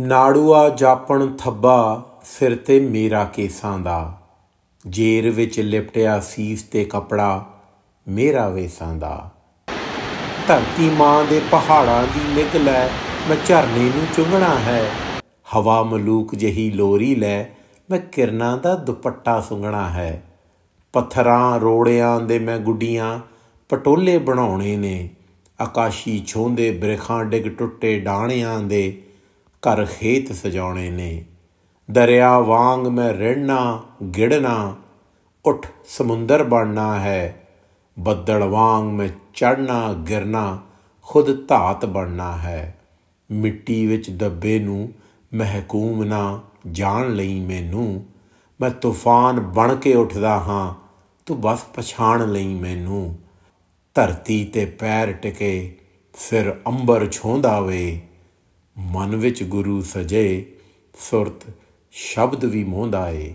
ਨਾੜੂਆ ਜਾਪਣ ਥੱਬਾ ਸਿਰ ਤੇ ਮੇਰਾ ਕੇਸਾਂ ਦਾ ਜੇਰ ਵਿੱਚ ਲਿਪਟਿਆ ਸੀਸ ਤੇ ਕਪੜਾ ਮੇਰਾ ਵੇਸਾਂ ਦਾ ਧਰਤੀ ਮਾਂ ਦੇ ਪਹਾੜਾਂ ਦੀ ਨਿਗ ਲੈ ਮੈਂ ਝਰਨੇ ਨੂੰ ਚੁੰਗਣਾ ਹੈ ਹਵਾ ਮਲੂਕ ਜਹੀ ਲੋਰੀ ਲੈ ਮੈਂ ਕਿਰਨਾਂ ਦਾ ਦੁਪੱਟਾ ਸੁੰਗਣਾ ਹੈ ਪੱਥਰਾਂ ਰੋੜਿਆਂ ਦੇ ਮੈਂ ਗੁੱਡੀਆਂ ਪਟੋਲੇ ਬਣਾਉਣੇ ਨੇ ਆਕਾਸ਼ੀ ਛੋਂਦੇ ਬਰਖਾਂ ਡਿਗ ਟੁੱਟੇ ਡਾਣਿਆਂ ਦੇ ਘਰ ਖੇਤ ਸਜਾਉਣੇ ਨੇ ਦਰਿਆ ਵਾਂਗ ਮੈਂ ਰਹਿਣਾ ਗਿੜਨਾ ਉਠ ਸਮੁੰਦਰ ਬਣਨਾ ਹੈ ਬੱਦਲ ਵਾਂਗ ਮੈਂ ਚੜਨਾ ਗਿਰਨਾ ਖੁਦ ਧਾਤ ਬਣਨਾ ਹੈ ਮਿੱਟੀ ਵਿੱਚ ਦੱਬੇ ਨੂੰ ਮਹਿਕੂਮ ਨਾ ਜਾਣ ਲਈ ਮੈਨੂੰ ਮੈਂ ਤੂਫਾਨ ਬਣ ਕੇ ਉੱਠਦਾ ਹਾਂ ਤੂੰ ਬਸ ਪਛਾਣ ਲਈ ਮੈਨੂੰ ਧਰਤੀ ਤੇ ਪੈਰ ਟਿਕੇ ਫਿਰ ਅੰਬਰ ਛੋਂਦਾ ਵੇ ਮਨ ਵਿੱਚ ਗੁਰੂ ਸਜੇ ਸੁਰਤ ਸ਼ਬਦ ਵੀ ਮੋਹਦਾਏ ਏ